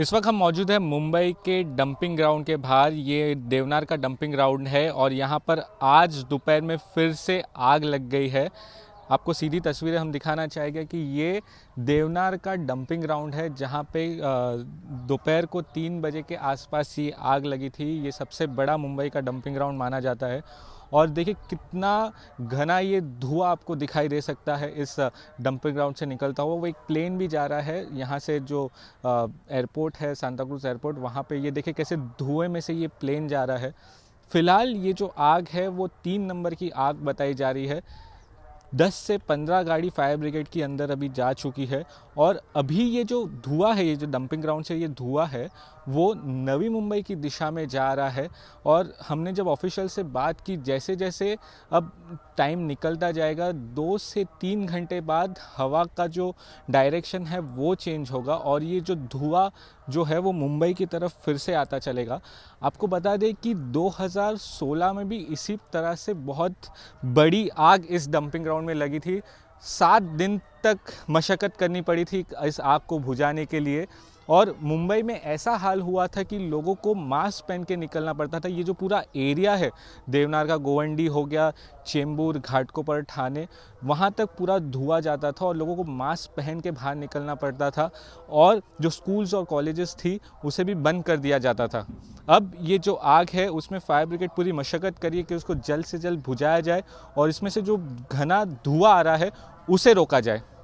इस वक्त हम मौजूद है मुंबई के डंपिंग ग्राउंड के बाहर ये देवनार का डंपिंग ग्राउंड है और यहाँ पर आज दोपहर में फिर से आग लग गई है आपको सीधी तस्वीरें हम दिखाना चाहेंगे कि ये देवनार का डंपिंग ग्राउंड है जहाँ पे दोपहर को तीन बजे के आसपास ये आग लगी थी ये सबसे बड़ा मुंबई का डंपिंग ग्राउंड माना जाता है और देखिए कितना घना ये धुआं आपको दिखाई दे सकता है इस डंपिंग ग्राउंड से निकलता हुआ वो एक प्लेन भी जा रहा है यहाँ से जो एयरपोर्ट है सांताक्रूज एयरपोर्ट वहाँ पे ये देखिए कैसे धुएं में से ये प्लेन जा रहा है फिलहाल ये जो आग है वो तीन नंबर की आग बताई जा रही है दस से पंद्रह गाड़ी फायर ब्रिगेड के अंदर अभी जा चुकी है और अभी ये जो धुआं है ये जो डंपिंग ग्राउंड से ये धुआं है वो नवी मुंबई की दिशा में जा रहा है और हमने जब ऑफिशियल से बात की जैसे जैसे अब टाइम निकलता जाएगा दो से तीन घंटे बाद हवा का जो डायरेक्शन है वो चेंज होगा और ये जो धुआं जो है वो मुंबई की तरफ फिर से आता चलेगा आपको बता दें कि 2016 में भी इसी तरह से बहुत बड़ी आग इस डंपिंग ग्राउंड ग्राउंड में लगी थी सात दिन तक मशक्क़त करनी पड़ी थी इस आग को बुझाने के लिए और मुंबई में ऐसा हाल हुआ था कि लोगों को मास्क पहन के निकलना पड़ता था ये जो पूरा एरिया है देवनार का गोवंडी हो गया चेंबूर घाटकोपर ठाणे वहाँ तक पूरा धुआं जाता था और लोगों को मास्क पहन के बाहर निकलना पड़ता था और जो स्कूल्स और कॉलेजेस थी उसे भी बंद कर दिया जाता था अब ये जो आग है उसमें फायर ब्रिगेड पूरी मशक्क़त करिए कि उसको जल्द से जल्द बुझाया जाए और इसमें से जो घना धुआं आ रहा है उसे रोका जाए